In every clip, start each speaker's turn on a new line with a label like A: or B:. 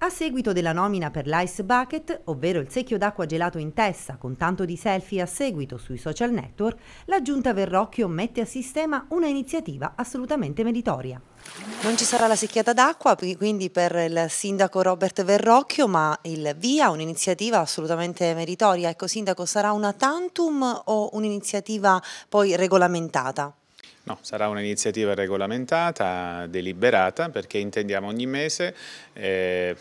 A: A seguito della nomina per l'Ice Bucket, ovvero il secchio d'acqua gelato in testa con tanto di selfie a seguito sui social network, la giunta Verrocchio mette a sistema una iniziativa assolutamente meritoria. Non ci sarà la secchiata d'acqua quindi per il sindaco Robert Verrocchio, ma il Via, un'iniziativa assolutamente meritoria. Ecco, sindaco, sarà una tantum o un'iniziativa poi regolamentata?
B: No, sarà un'iniziativa regolamentata, deliberata, perché intendiamo ogni mese eh,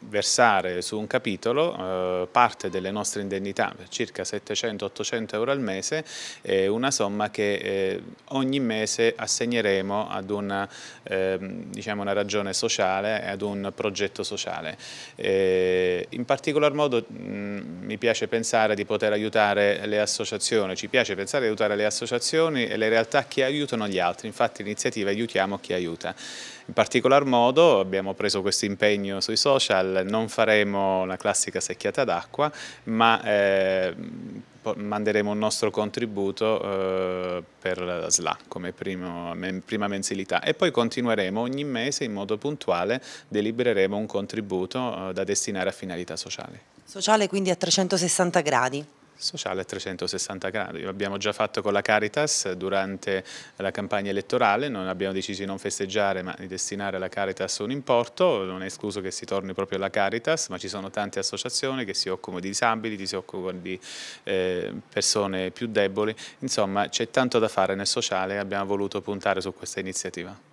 B: versare su un capitolo eh, parte delle nostre indennità, circa 700-800 euro al mese, eh, una somma che eh, ogni mese assegneremo ad una, ehm, diciamo una ragione sociale, ad un progetto sociale. Eh, in particolar modo mh, mi piace pensare di poter aiutare le associazioni, ci piace pensare di aiutare le associazioni e le realtà che aiutano gli altri, infatti l'iniziativa Aiutiamo chi aiuta. In particolar modo abbiamo preso questo impegno sui social, non faremo la classica secchiata d'acqua, ma eh, manderemo un nostro contributo eh, per SLA come primo, prima mensilità e poi continueremo ogni mese in modo puntuale, delibereremo un contributo eh, da destinare a finalità sociali.
A: Sociale quindi a 360 gradi?
B: sociale a 360 gradi. L'abbiamo già fatto con la Caritas durante la campagna elettorale, non abbiamo deciso di non festeggiare ma di destinare alla Caritas un importo, non è escluso che si torni proprio alla Caritas, ma ci sono tante associazioni che si occupano di disabili, si occupano di eh, persone più deboli, insomma c'è tanto da fare nel sociale e abbiamo voluto puntare su questa iniziativa.